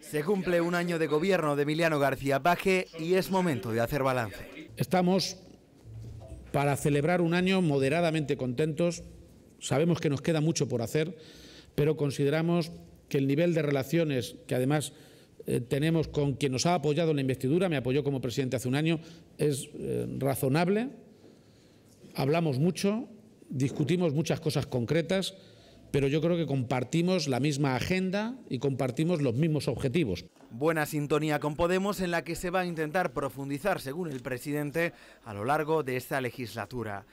Se cumple un año de gobierno de Emiliano García Paje y es momento de hacer balance. Estamos para celebrar un año moderadamente contentos. Sabemos que nos queda mucho por hacer, pero consideramos que el nivel de relaciones que además eh, tenemos con quien nos ha apoyado en la investidura, me apoyó como presidente hace un año, es eh, razonable. Hablamos mucho, discutimos muchas cosas concretas pero yo creo que compartimos la misma agenda y compartimos los mismos objetivos. Buena sintonía con Podemos en la que se va a intentar profundizar, según el presidente, a lo largo de esta legislatura.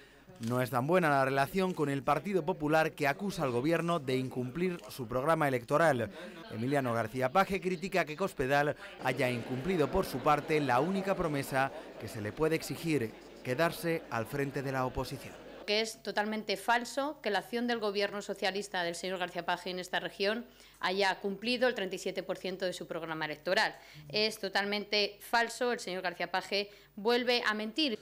No es tan buena la relación con el Partido Popular que acusa al gobierno de incumplir su programa electoral. Emiliano García Paje critica que Cospedal haya incumplido por su parte la única promesa que se le puede exigir, quedarse al frente de la oposición que es totalmente falso que la acción del Gobierno socialista del señor García Page en esta región haya cumplido el 37% de su programa electoral. Es totalmente falso, el señor García Page vuelve a mentir.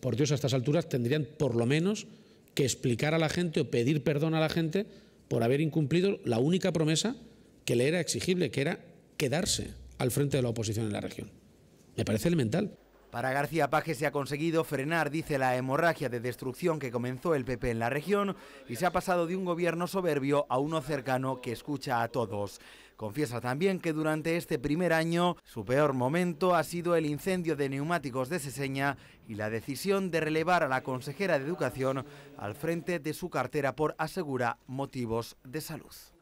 por Dios, a estas alturas tendrían por lo menos que explicar a la gente o pedir perdón a la gente por haber incumplido la única promesa que le era exigible, que era quedarse al frente de la oposición en la región. Me parece elemental. Para García Paje se ha conseguido frenar, dice, la hemorragia de destrucción que comenzó el PP en la región y se ha pasado de un gobierno soberbio a uno cercano que escucha a todos. Confiesa también que durante este primer año su peor momento ha sido el incendio de neumáticos de Seseña y la decisión de relevar a la consejera de Educación al frente de su cartera por, asegura, motivos de salud.